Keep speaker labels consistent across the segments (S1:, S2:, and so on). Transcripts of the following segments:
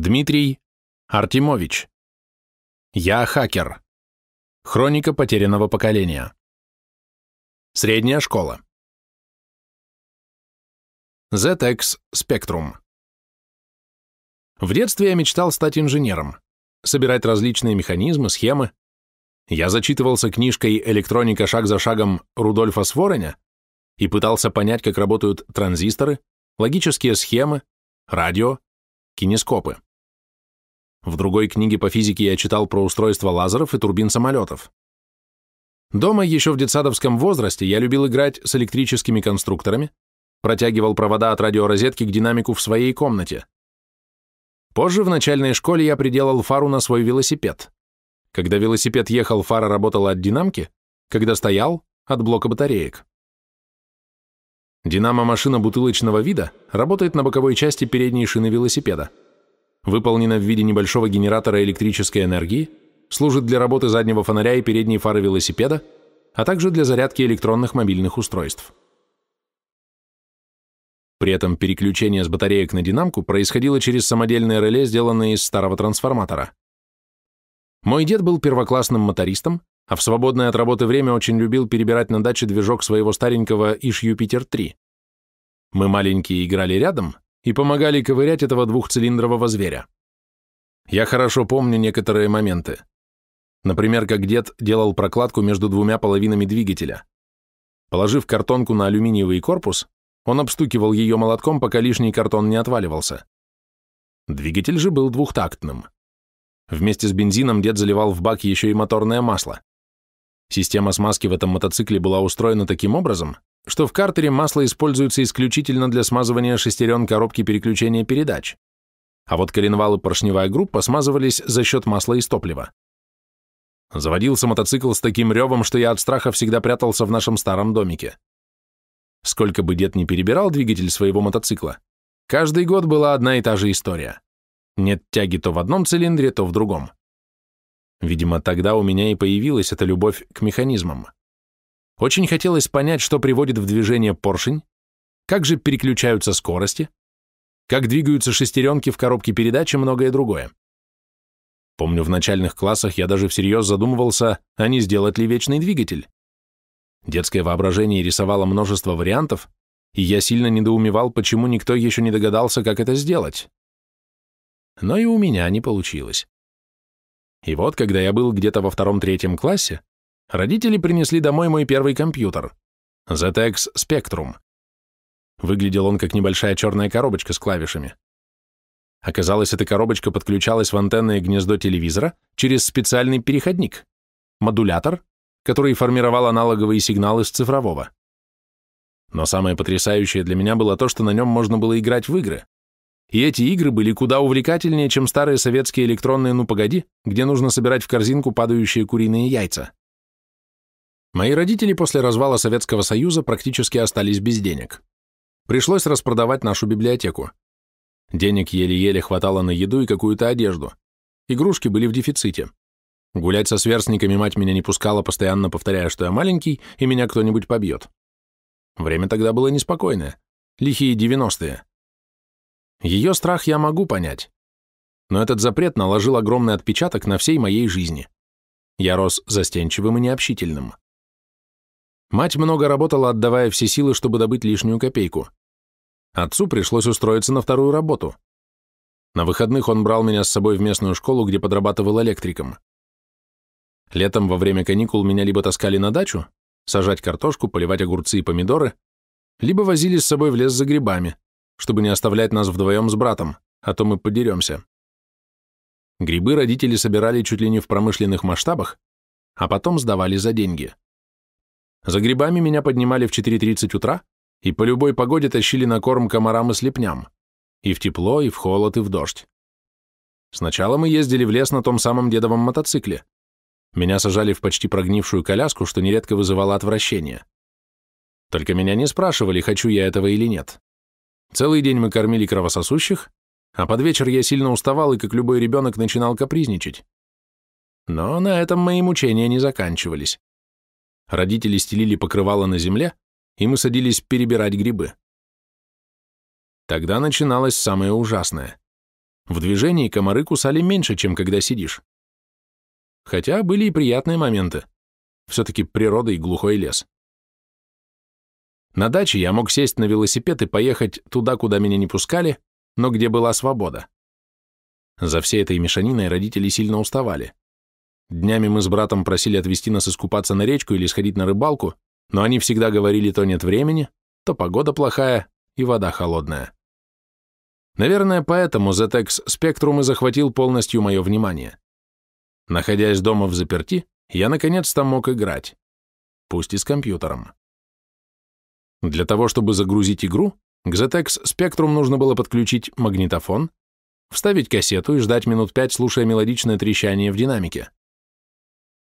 S1: Дмитрий Артемович. Я хакер. Хроника потерянного поколения. Средняя школа. ZX Spectrum. В детстве я мечтал стать инженером, собирать различные механизмы, схемы. Я зачитывался книжкой «Электроника шаг за шагом» Рудольфа Свореня и пытался понять, как работают транзисторы, логические схемы, радио, кинескопы. В другой книге по физике я читал про устройство лазеров и турбин самолетов. Дома еще в детсадовском возрасте я любил играть с электрическими конструкторами, протягивал провода от радиорозетки к динамику в своей комнате. Позже в начальной школе я приделал фару на свой велосипед. Когда велосипед ехал, фара работала от динамки, когда стоял — от блока батареек. Динамо-машина бутылочного вида работает на боковой части передней шины велосипеда — выполнена в виде небольшого генератора электрической энергии, служит для работы заднего фонаря и передней фары велосипеда, а также для зарядки электронных мобильных устройств. При этом переключение с батареек на динамку происходило через самодельное реле, сделанное из старого трансформатора. Мой дед был первоклассным мотористом, а в свободное от работы время очень любил перебирать на даче движок своего старенького Иш Юпитер 3. Мы маленькие играли рядом, и помогали ковырять этого двухцилиндрового зверя. Я хорошо помню некоторые моменты. Например, как дед делал прокладку между двумя половинами двигателя. Положив картонку на алюминиевый корпус, он обстукивал ее молотком, пока лишний картон не отваливался. Двигатель же был двухтактным. Вместе с бензином дед заливал в бак еще и моторное масло. Система смазки в этом мотоцикле была устроена таким образом, что в картере масло используется исключительно для смазывания шестерен коробки переключения передач, а вот коленвал и поршневая группа смазывались за счет масла из топлива. Заводился мотоцикл с таким ревом, что я от страха всегда прятался в нашем старом домике. Сколько бы дед не перебирал двигатель своего мотоцикла, каждый год была одна и та же история. Нет тяги то в одном цилиндре, то в другом. Видимо, тогда у меня и появилась эта любовь к механизмам. Очень хотелось понять, что приводит в движение поршень, как же переключаются скорости, как двигаются шестеренки в коробке передач и многое другое. Помню, в начальных классах я даже всерьез задумывался, а не сделать ли вечный двигатель. Детское воображение рисовало множество вариантов, и я сильно недоумевал, почему никто еще не догадался, как это сделать. Но и у меня не получилось. И вот, когда я был где-то во втором-третьем классе, родители принесли домой мой первый компьютер – ZX Spectrum. Выглядел он как небольшая черная коробочка с клавишами. Оказалось, эта коробочка подключалась в антенное гнездо телевизора через специальный переходник – модулятор, который формировал аналоговые сигналы с цифрового. Но самое потрясающее для меня было то, что на нем можно было играть в игры. И эти игры были куда увлекательнее, чем старые советские электронные «Ну погоди», где нужно собирать в корзинку падающие куриные яйца. Мои родители после развала Советского Союза практически остались без денег. Пришлось распродавать нашу библиотеку. Денег еле-еле хватало на еду и какую-то одежду. Игрушки были в дефиците. Гулять со сверстниками мать меня не пускала, постоянно повторяя, что я маленький, и меня кто-нибудь побьет. Время тогда было неспокойное. Лихие девяностые. Ее страх я могу понять. Но этот запрет наложил огромный отпечаток на всей моей жизни. Я рос застенчивым и необщительным. Мать много работала, отдавая все силы, чтобы добыть лишнюю копейку. Отцу пришлось устроиться на вторую работу. На выходных он брал меня с собой в местную школу, где подрабатывал электриком. Летом во время каникул меня либо таскали на дачу, сажать картошку, поливать огурцы и помидоры, либо возили с собой в лес за грибами, чтобы не оставлять нас вдвоем с братом, а то мы подеремся. Грибы родители собирали чуть ли не в промышленных масштабах, а потом сдавали за деньги. За грибами меня поднимали в 4.30 утра и по любой погоде тащили на корм комарам и слепням. И в тепло, и в холод, и в дождь. Сначала мы ездили в лес на том самом дедовом мотоцикле. Меня сажали в почти прогнившую коляску, что нередко вызывало отвращение. Только меня не спрашивали, хочу я этого или нет. Целый день мы кормили кровососущих, а под вечер я сильно уставал и, как любой ребенок, начинал капризничать. Но на этом мои мучения не заканчивались. Родители стелили покрывало на земле, и мы садились перебирать грибы. Тогда начиналось самое ужасное. В движении комары кусали меньше, чем когда сидишь. Хотя были и приятные моменты. Все-таки природа и глухой лес. На даче я мог сесть на велосипед и поехать туда, куда меня не пускали, но где была свобода. За всей этой мешаниной родители сильно уставали. Днями мы с братом просили отвезти нас искупаться на речку или сходить на рыбалку, но они всегда говорили, то нет времени, то погода плохая и вода холодная. Наверное, поэтому ZX Spectrum и захватил полностью мое внимание. Находясь дома в заперти, я наконец-то мог играть. Пусть и с компьютером. Для того, чтобы загрузить игру, к ZX Spectrum нужно было подключить магнитофон, вставить кассету и ждать минут пять, слушая мелодичное трещание в динамике.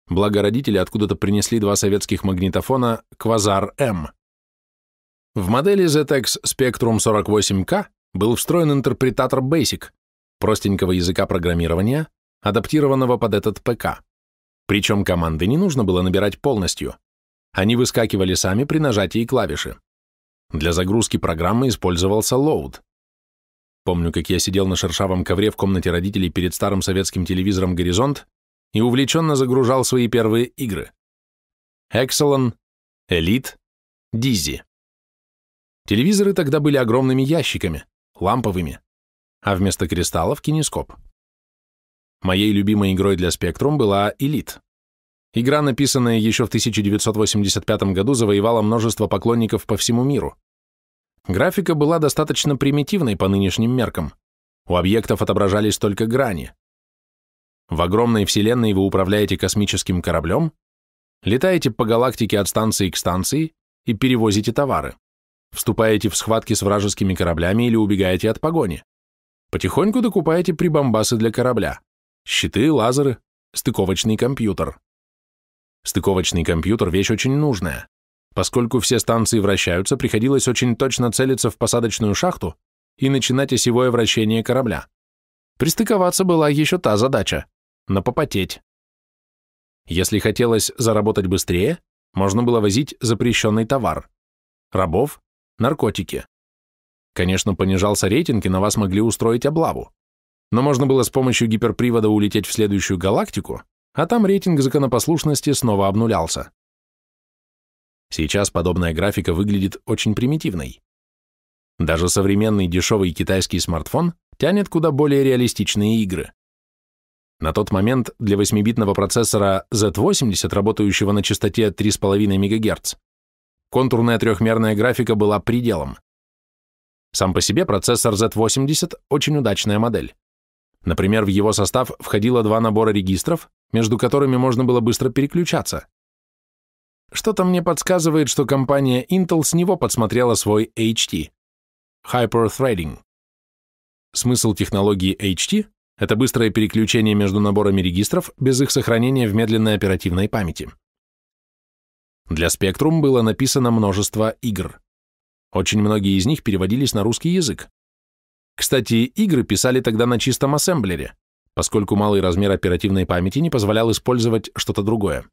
S1: Благо родители откуда-то принесли два советских магнитофона Quasar M. В модели ZX Spectrum 48K был встроен интерпретатор BASIC, простенького языка программирования, адаптированного под этот ПК. Причем команды не нужно было набирать полностью. Они выскакивали сами при нажатии клавиши. Для загрузки программы использовался LOAD. Помню, как я сидел на шершавом ковре в комнате родителей перед старым советским телевизором «Горизонт» и увлеченно загружал свои первые игры. «Экселон», «Элит», «Дизи». Телевизоры тогда были огромными ящиками, ламповыми, а вместо кристаллов – кинескоп. Моей любимой игрой для Spectrum была «Элит». Игра, написанная еще в 1985 году, завоевала множество поклонников по всему миру. Графика была достаточно примитивной по нынешним меркам. У объектов отображались только грани. В огромной вселенной вы управляете космическим кораблем, летаете по галактике от станции к станции и перевозите товары, вступаете в схватки с вражескими кораблями или убегаете от погони, потихоньку докупаете прибамбасы для корабля, щиты, лазеры, стыковочный компьютер. Стыковочный компьютер – вещь очень нужная. Поскольку все станции вращаются, приходилось очень точно целиться в посадочную шахту и начинать осевое вращение корабля. Пристыковаться была еще та задача, но попотеть. Если хотелось заработать быстрее, можно было возить запрещенный товар. Рабов, наркотики. Конечно, понижался рейтинг, и на вас могли устроить облаву. Но можно было с помощью гиперпривода улететь в следующую галактику, а там рейтинг законопослушности снова обнулялся. Сейчас подобная графика выглядит очень примитивной. Даже современный дешевый китайский смартфон тянет куда более реалистичные игры. На тот момент для 8-битного процессора Z80, работающего на частоте 3,5 МГц, контурная трехмерная графика была пределом. Сам по себе процессор Z80 – очень удачная модель. Например, в его состав входило два набора регистров, между которыми можно было быстро переключаться. Что-то мне подсказывает, что компания Intel с него подсмотрела свой HT – Hyper-Threading. Смысл технологии HT – это быстрое переключение между наборами регистров без их сохранения в медленной оперативной памяти. Для Spectrum было написано множество игр. Очень многие из них переводились на русский язык. Кстати, игры писали тогда на чистом ассемблере поскольку малый размер оперативной памяти не позволял использовать что-то другое.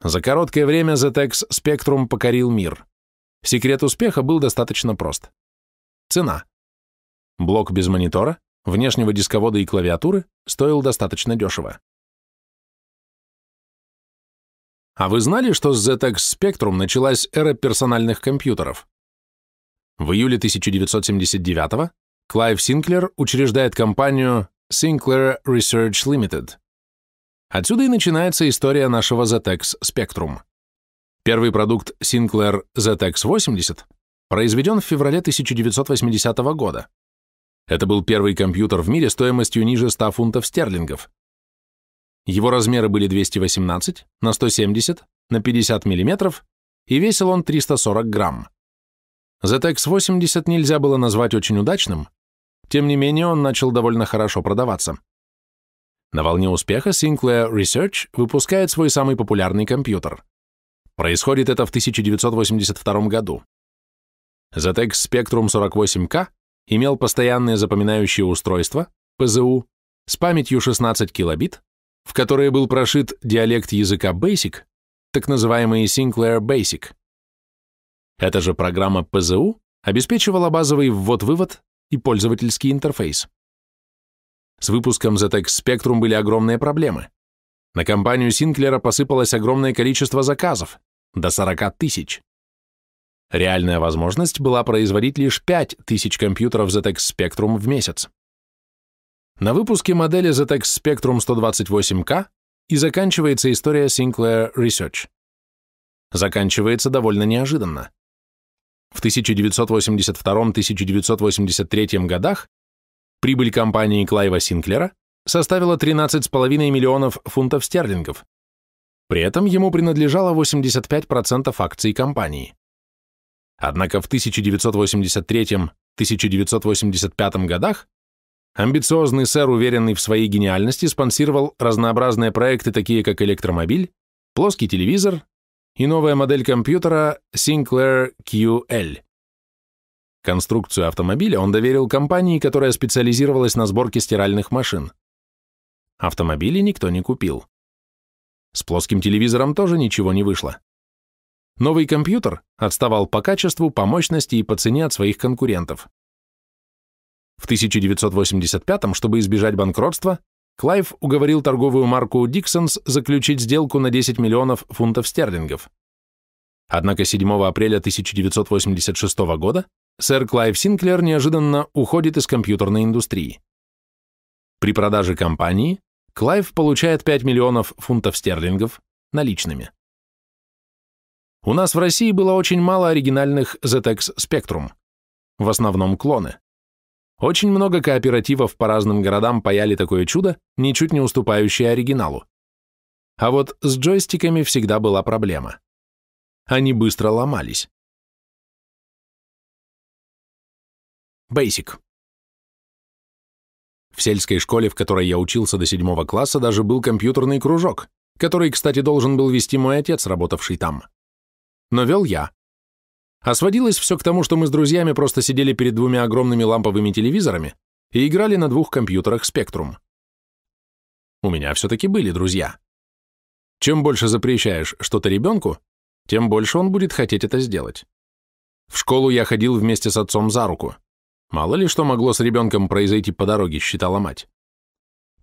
S1: За короткое время ZX Spectrum покорил мир. Секрет успеха был достаточно прост. Цена. Блок без монитора, внешнего дисковода и клавиатуры стоил достаточно дешево. А вы знали, что с ZX Spectrum началась эра персональных компьютеров? В июле 1979 Клайв Синклер учреждает компанию Sinclair Research Limited. Отсюда и начинается история нашего ZX Spectrum. Первый продукт Sinclair ZX80 произведен в феврале 1980 года. Это был первый компьютер в мире стоимостью ниже 100 фунтов стерлингов. Его размеры были 218 на 170 на 50 мм и весил он 340 грамм. ZX80 нельзя было назвать очень удачным, тем не менее, он начал довольно хорошо продаваться. На волне успеха Sinclair Research выпускает свой самый популярный компьютер. Происходит это в 1982 году. ZX Spectrum 48K имел постоянное запоминающее устройство ПЗУ, с памятью 16 килобит, в которое был прошит диалект языка BASIC, так называемый Sinclair BASIC. Эта же программа ПЗУ обеспечивала базовый ввод-вывод и пользовательский интерфейс. С выпуском ZX Spectrum были огромные проблемы. На компанию Синклера посыпалось огромное количество заказов, до 40 тысяч. Реальная возможность была производить лишь 5 тысяч компьютеров ZX Spectrum в месяц. На выпуске модели ZX Spectrum 128K и заканчивается история Sinclair Research. Заканчивается довольно неожиданно. В 1982-1983 годах прибыль компании Клайва Синклера составила 13,5 миллионов фунтов стерлингов. При этом ему принадлежало 85% акций компании. Однако в 1983-1985 годах амбициозный сэр, уверенный в своей гениальности, спонсировал разнообразные проекты, такие как электромобиль, плоский телевизор, и новая модель компьютера Sinclair QL. Конструкцию автомобиля он доверил компании, которая специализировалась на сборке стиральных машин. Автомобили никто не купил. С плоским телевизором тоже ничего не вышло. Новый компьютер отставал по качеству, по мощности и по цене от своих конкурентов. В 1985-м, чтобы избежать банкротства, Клайв уговорил торговую марку Диксонс заключить сделку на 10 миллионов фунтов стерлингов. Однако 7 апреля 1986 года сэр Клайв Синклер неожиданно уходит из компьютерной индустрии. При продаже компании Клайв получает 5 миллионов фунтов стерлингов наличными. У нас в России было очень мало оригинальных ZX Spectrum, в основном клоны. Очень много кооперативов по разным городам паяли такое чудо, ничуть не уступающее оригиналу. А вот с джойстиками всегда была проблема. Они быстро ломались. Basic. В сельской школе, в которой я учился до седьмого класса, даже был компьютерный кружок, который, кстати, должен был вести мой отец, работавший там. Но вел я, а сводилось все к тому, что мы с друзьями просто сидели перед двумя огромными ламповыми телевизорами и играли на двух компьютерах «Спектрум». У меня все-таки были друзья. Чем больше запрещаешь что-то ребенку, тем больше он будет хотеть это сделать. В школу я ходил вместе с отцом за руку. Мало ли что могло с ребенком произойти по дороге, считала мать.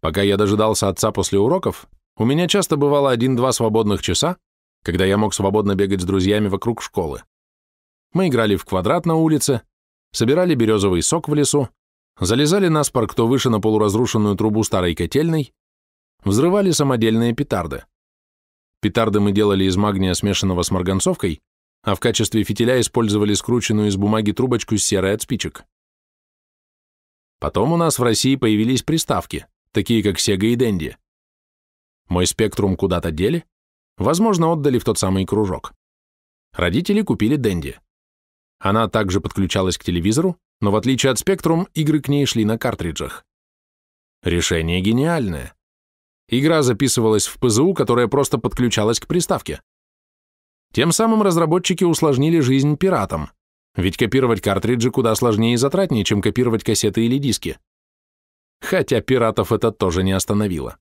S1: Пока я дожидался отца после уроков, у меня часто бывало один-два свободных часа, когда я мог свободно бегать с друзьями вокруг школы. Мы играли в квадрат на улице, собирали березовый сок в лесу, залезали на спор, кто выше на полуразрушенную трубу старой котельной, взрывали самодельные петарды. Петарды мы делали из магния, смешанного с марганцовкой, а в качестве фитиля использовали скрученную из бумаги трубочку с серой от спичек. Потом у нас в России появились приставки, такие как Sega и Dendy. Мой спектрум куда-то дели, возможно, отдали в тот самый кружок. Родители купили Dendy. Она также подключалась к телевизору, но в отличие от Spectrum, игры к ней шли на картриджах. Решение гениальное. Игра записывалась в ПЗУ, которая просто подключалась к приставке. Тем самым разработчики усложнили жизнь пиратам, ведь копировать картриджи куда сложнее и затратнее, чем копировать кассеты или диски. Хотя пиратов это тоже не остановило.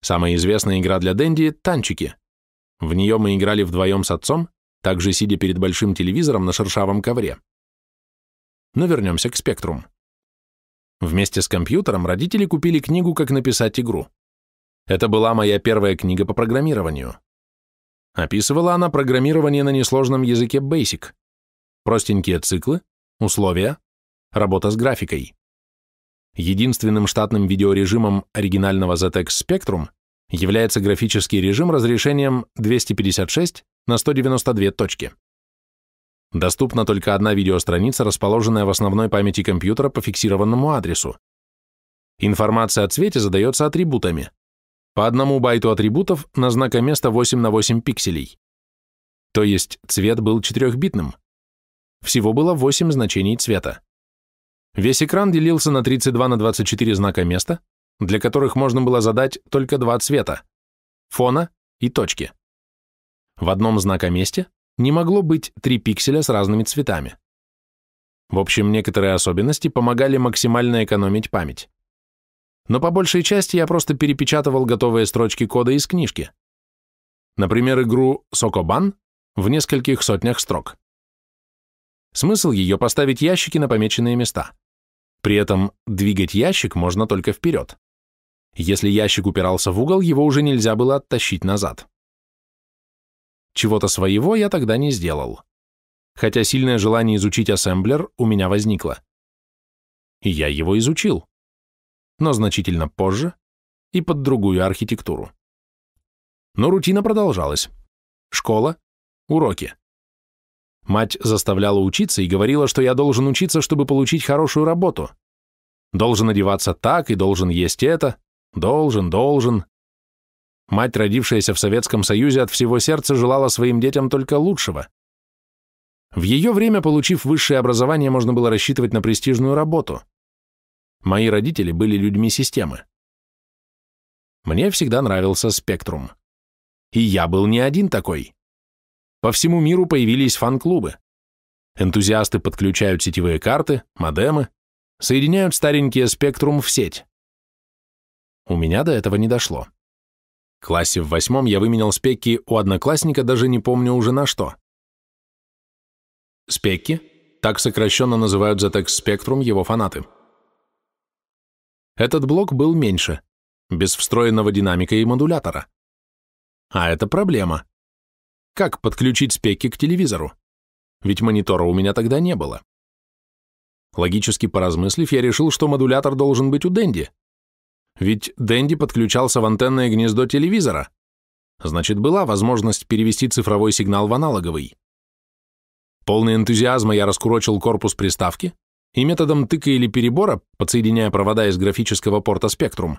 S1: Самая известная игра для Дэнди — «Танчики». В нее мы играли вдвоем с отцом, также сидя перед большим телевизором на шершавом ковре. Но вернемся к спектрум. Вместе с компьютером родители купили книгу «Как написать игру». Это была моя первая книга по программированию. Описывала она программирование на несложном языке Basic. Простенькие циклы, условия, работа с графикой. Единственным штатным видеорежимом оригинального ZX Spectrum является графический режим разрешением 256 на 192 точки. Доступна только одна видеостраница, расположенная в основной памяти компьютера по фиксированному адресу. Информация о цвете задается атрибутами. По одному байту атрибутов на знакоместо 8 на 8 пикселей. То есть цвет был четырехбитным. Всего было 8 значений цвета. Весь экран делился на 32 на 24 знака места, для которых можно было задать только два цвета – фона и точки. В одном знакоместе не могло быть три пикселя с разными цветами. В общем, некоторые особенности помогали максимально экономить память. Но по большей части я просто перепечатывал готовые строчки кода из книжки. Например, игру «Сокобан» в нескольких сотнях строк. Смысл ее поставить ящики на помеченные места. При этом двигать ящик можно только вперед. Если ящик упирался в угол, его уже нельзя было оттащить назад. Чего-то своего я тогда не сделал. Хотя сильное желание изучить ассемблер у меня возникло. И я его изучил. Но значительно позже и под другую архитектуру. Но рутина продолжалась. Школа, уроки. Мать заставляла учиться и говорила, что я должен учиться, чтобы получить хорошую работу. Должен одеваться так и должен есть это. Должен, должен. Мать, родившаяся в Советском Союзе, от всего сердца желала своим детям только лучшего. В ее время, получив высшее образование, можно было рассчитывать на престижную работу. Мои родители были людьми системы. Мне всегда нравился спектрум. И я был не один такой. По всему миру появились фан-клубы. Энтузиасты подключают сетевые карты, модемы, соединяют старенькие спектрум в сеть. У меня до этого не дошло. В классе в восьмом я выменял спекки у одноклассника, даже не помню уже на что. Спекки, так сокращенно называют ZX Spectrum его фанаты. Этот блок был меньше, без встроенного динамика и модулятора. А это проблема. Как подключить спекки к телевизору? Ведь монитора у меня тогда не было. Логически поразмыслив, я решил, что модулятор должен быть у Дэнди, ведь Дэнди подключался в антенное гнездо телевизора. Значит, была возможность перевести цифровой сигнал в аналоговый. Полный энтузиазма я раскурочил корпус приставки и методом тыка или перебора, подсоединяя провода из графического порта «Спектрум»,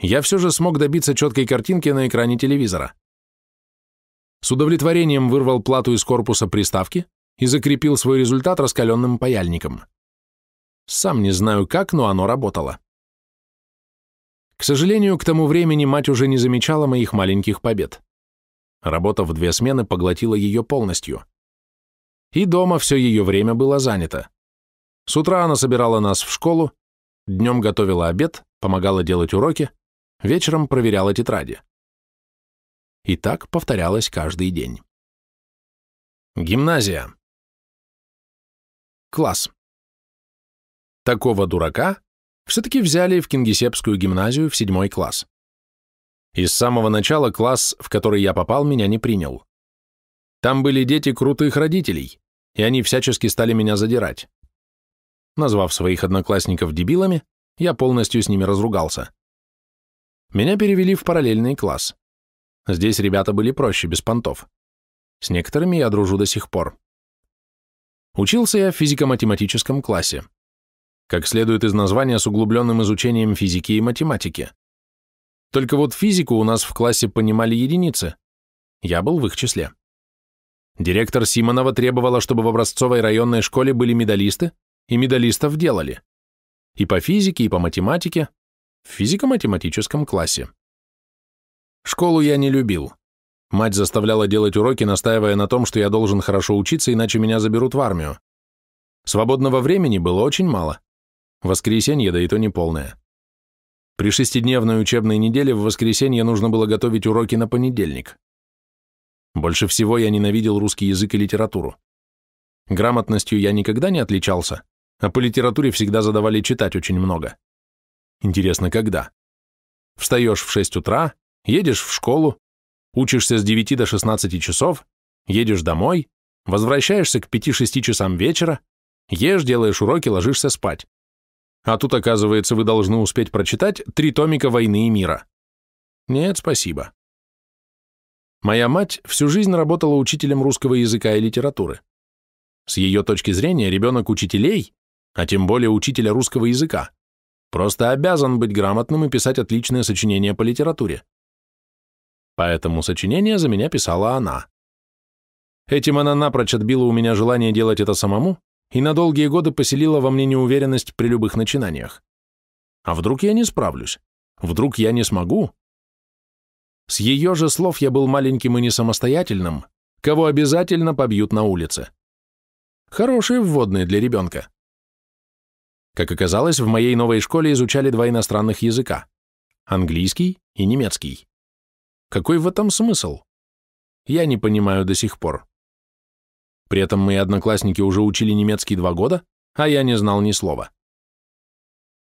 S1: я все же смог добиться четкой картинки на экране телевизора. С удовлетворением вырвал плату из корпуса приставки и закрепил свой результат раскаленным паяльником. Сам не знаю как, но оно работало. К сожалению, к тому времени мать уже не замечала моих маленьких побед. Работа в две смены поглотила ее полностью. И дома все ее время было занято. С утра она собирала нас в школу, днем готовила обед, помогала делать уроки, вечером проверяла тетради. И так повторялось каждый день. Гимназия. Класс. Такого дурака все-таки взяли в Кингисеппскую гимназию в седьмой класс. Из самого начала класс, в который я попал, меня не принял. Там были дети крутых родителей, и они всячески стали меня задирать. Назвав своих одноклассников дебилами, я полностью с ними разругался. Меня перевели в параллельный класс. Здесь ребята были проще, без понтов. С некоторыми я дружу до сих пор. Учился я в физико-математическом классе как следует из названия с углубленным изучением физики и математики. Только вот физику у нас в классе понимали единицы. Я был в их числе. Директор Симонова требовала, чтобы в образцовой районной школе были медалисты, и медалистов делали. И по физике, и по математике, в физико-математическом классе. Школу я не любил. Мать заставляла делать уроки, настаивая на том, что я должен хорошо учиться, иначе меня заберут в армию. Свободного времени было очень мало. Воскресенье, да и то не полное. При шестидневной учебной неделе в воскресенье нужно было готовить уроки на понедельник. Больше всего я ненавидел русский язык и литературу. Грамотностью я никогда не отличался, а по литературе всегда задавали читать очень много. Интересно, когда? Встаешь в 6 утра, едешь в школу, учишься с 9 до 16 часов, едешь домой, возвращаешься к 5-6 часам вечера, ешь, делаешь уроки, ложишься спать. А тут, оказывается, вы должны успеть прочитать три томика «Войны и мира». Нет, спасибо. Моя мать всю жизнь работала учителем русского языка и литературы. С ее точки зрения, ребенок учителей, а тем более учителя русского языка, просто обязан быть грамотным и писать отличное сочинение по литературе. Поэтому сочинение за меня писала она. Этим она напрочь отбила у меня желание делать это самому, и на долгие годы поселила во мне неуверенность при любых начинаниях. А вдруг я не справлюсь? Вдруг я не смогу? С ее же слов я был маленьким и самостоятельным, кого обязательно побьют на улице. Хорошие вводные для ребенка. Как оказалось, в моей новой школе изучали два иностранных языка – английский и немецкий. Какой в этом смысл? Я не понимаю до сих пор. При этом мои одноклассники уже учили немецкий два года, а я не знал ни слова.